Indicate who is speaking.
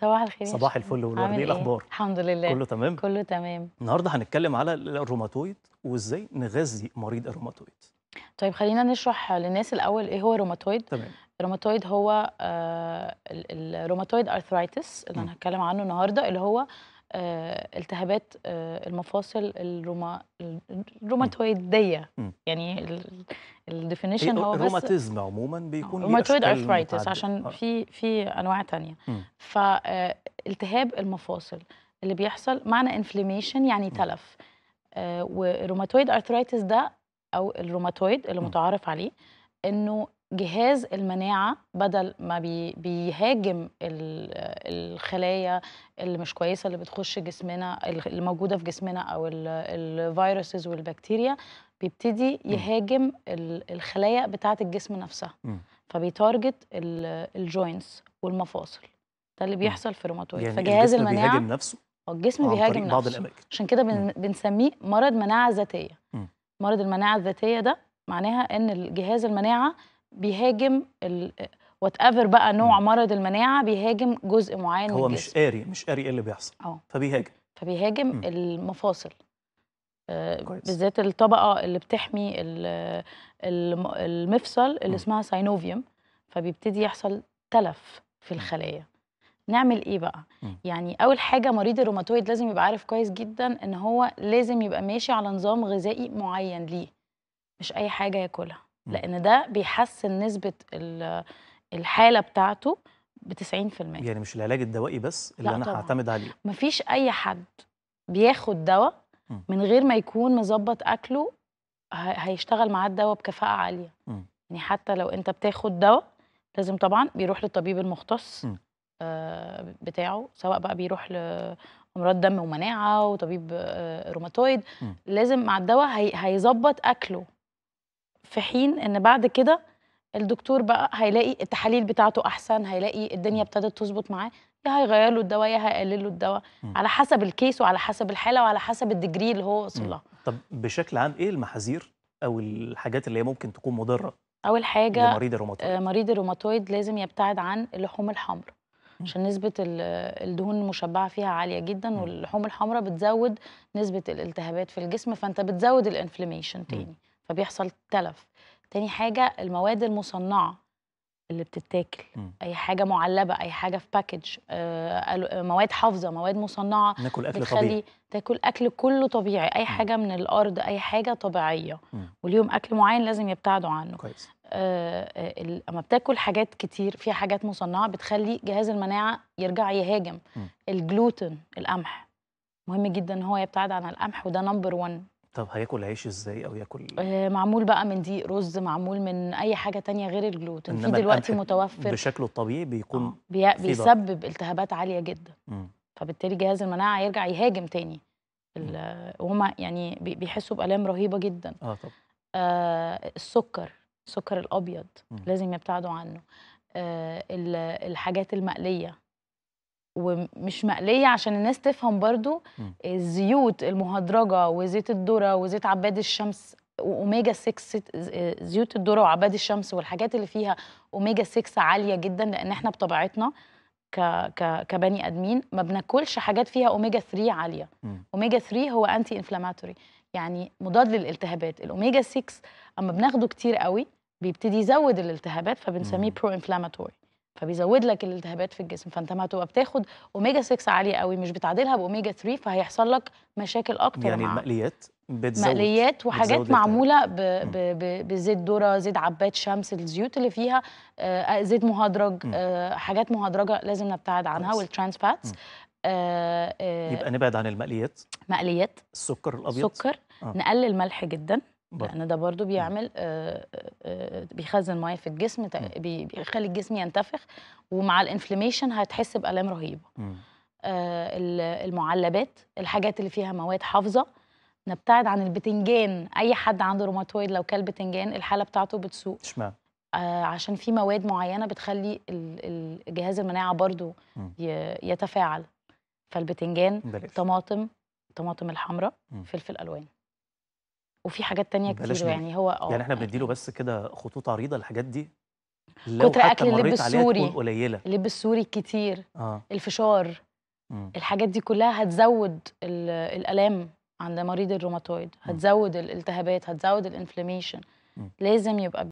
Speaker 1: صباح الخير صباح الفل والورد إيه, ايه الاخبار الحمد لله كله تمام كله تمام
Speaker 2: النهارده هنتكلم على الروماتويد وازاي نغذي مريض الروماتويد
Speaker 1: طيب خلينا نشرح للناس الاول ايه هو الروماتويد تمام الروماتويد هو آه الروماتويد ارثرايتس اللي انا هتكلم عنه النهارده اللي هو آه، التهابات آه، المفاصل الروما الروماتويديه يعني الديفينيشن هو بس الروماتيزم
Speaker 2: عموما بيكون روماتويد ارثرايتس عشان آه.
Speaker 1: في في انواع ثانيه فالتهاب المفاصل اللي بيحصل معنى انفلاميشن يعني تلف وروماتويد ارثرايتس ده او الروماتويد اللي متعارف عليه انه جهاز المناعة بدل ما بي بيهاجم الخلايا اللي مش كويسة اللي بتخش جسمنا اللي موجودة في جسمنا أو الفيروسز والبكتيريا بيبتدي يهاجم الخلايا بتاعة الجسم نفسها فبيتارجت الجوينتس والمفاصل ده اللي بيحصل في الروماتويد يعني فجهاز الجسم المناعة بيهاجم نفسه آه، الجسم بيهاجم نفسه بعض الأماكن عشان كده بن بنسميه مرض مناعة ذاتية مرض المناعة الذاتية ده معناها ان الجهاز المناعة بيهاجم وات ايفر بقى نوع مرض المناعه بيهاجم جزء معين هو من الجسم. مش
Speaker 2: قاري مش قاري ايه اللي بيحصل اه فبيهاجم
Speaker 1: فبيهاجم م. المفاصل آه بالذات الطبقه اللي بتحمي المفصل اللي م. اسمها ساينوفيوم فبيبتدي يحصل تلف في الخلايا نعمل ايه بقى م. يعني اول حاجه مريض الروماتويد لازم يبقى عارف كويس جدا ان هو لازم يبقى ماشي على نظام غذائي معين ليه مش اي حاجه ياكلها لان ده بيحسن نسبه الحاله بتاعته ب 90% يعني
Speaker 2: مش العلاج الدوائي بس اللي انا هعتمد عليه
Speaker 1: مفيش اي حد بياخد دواء من غير ما يكون مظبط اكله هيشتغل معاه الدواء بكفاءه عاليه م. يعني حتى لو انت بتاخد دواء لازم طبعا بيروح للطبيب المختص م. آه بتاعه سواء بقى بيروح لامراض دم ومناعه وطبيب آه روماتويد م. لازم مع الدواء هيظبط اكله في حين ان بعد كده الدكتور بقى هيلاقي التحاليل بتاعته احسن هيلاقي الدنيا ابتدت تظبط معاه يا هيغير له الدواء يا هيقلل له الدواء على حسب الكيس وعلى حسب الحاله وعلى حسب الديجري اللي هو وصل
Speaker 2: لها طب بشكل عام ايه المحاذير او الحاجات اللي هي ممكن تكون مضره
Speaker 1: اول حاجه لمريض الروماتويد آه، مريض الروماتويد لازم يبتعد عن اللحوم الحمراء عشان نسبة الدهون المشبعة فيها عالية جدا واللحوم الحمراء بتزود نسبة الالتهابات في الجسم فأنت بتزود الانفلاميشن تاني فبيحصل تلف تاني حاجه المواد المصنعه اللي بتتاكل م. اي حاجه معلبه اي حاجه في باكج آه،, آه، مواد حافظه مواد مصنعه ناكل اكل طبيعي تاكل اكل كله طبيعي اي م. حاجه من الارض اي حاجه طبيعيه م. وليهم اكل معين لازم يبتعدوا عنه كويس آه،, آه، اما بتاكل حاجات كتير فيها حاجات مصنعه بتخلي جهاز المناعه يرجع يهاجم م. الجلوتين القمح مهم جدا ان هو يبتعد عن القمح وده نمبر 1
Speaker 2: طب هياكل عيش ازاي او ياكل
Speaker 1: آه، معمول بقى من دقيق رز معمول من اي حاجه تانية غير الجلوتين في دلوقتي متوفر
Speaker 2: بشكله الطبيعي بيكون آه، بي... بيسبب
Speaker 1: التهابات عاليه جدا م. فبالتالي جهاز المناعه يرجع يهاجم تاني وهما يعني بيحسوا بالام رهيبه جدا اه طب آه السكر السكر الابيض م. لازم يبتعدوا عنه آه الحاجات المقليه ومش مقليه عشان الناس تفهم برضو الزيوت آه، المهدرجه وزيت الذره وزيت عباد الشمس واوميجا 6 آه، زيوت الذره وعباد الشمس والحاجات اللي فيها اوميجا 6 عاليه جدا لان احنا بطبيعتنا ك ك كبني ادمين ما بناكلش حاجات فيها اوميجا 3 عاليه مم. اوميجا 3 هو انتي انفلاماتوري يعني مضاد للالتهابات الاوميجا 6 اما بناخده كتير قوي بيبتدي يزود الالتهابات فبنسميه برو انفلاماتوري فبيزود لك الالتهابات في الجسم فانت ما هتبقى بتاخد اوميجا 6 عاليه قوي مش بتعادلها باوميجا 3 فهيحصل لك مشاكل اكتر يعني مع المقليات
Speaker 2: بتزود مقليات وحاجات بتزود
Speaker 1: معموله ب... ب... ب... بزيت ذره زيت عباد شمس الزيوت اللي فيها آه, آه، زيت مهدرج آه حاجات مهدرجه لازم نبتعد عنها والترانس فاتس آه آه يبقى
Speaker 2: نبعد عن المقليات مقليات السكر الابيض سكر آه.
Speaker 1: نقلل ملح جدا لان ده برضو بيعمل آآ آه، آآ آه، آه، بيخزن ميه في الجسم بيخلي الجسم ينتفخ ومع الانفلاميشن هتحس بالام رهيبه المعلبات الحاجات اللي فيها مواد حافظه نبتعد عن البتنجان اي حد عنده روماتويد لو كل بتنجان الحاله بتاعته بتسوء اشمعنى؟ عشان في مواد معينه بتخلي جهاز المناعه برضو مم. يتفاعل فالبتنجان طماطم طماطم الحمراء فلفل الوان وفي حاجات تانية كتير يعني هو اه يعني
Speaker 2: احنا يعني بنديله بس كده خطوط عريضه الحاجات دي كتر اكل اللب السوري قليله
Speaker 1: اللب السوري كتير آه. الفشار م. الحاجات دي كلها هتزود الالام عند مريض الروماتويد هتزود الالتهابات هتزود الانفلاميشن لازم يبقى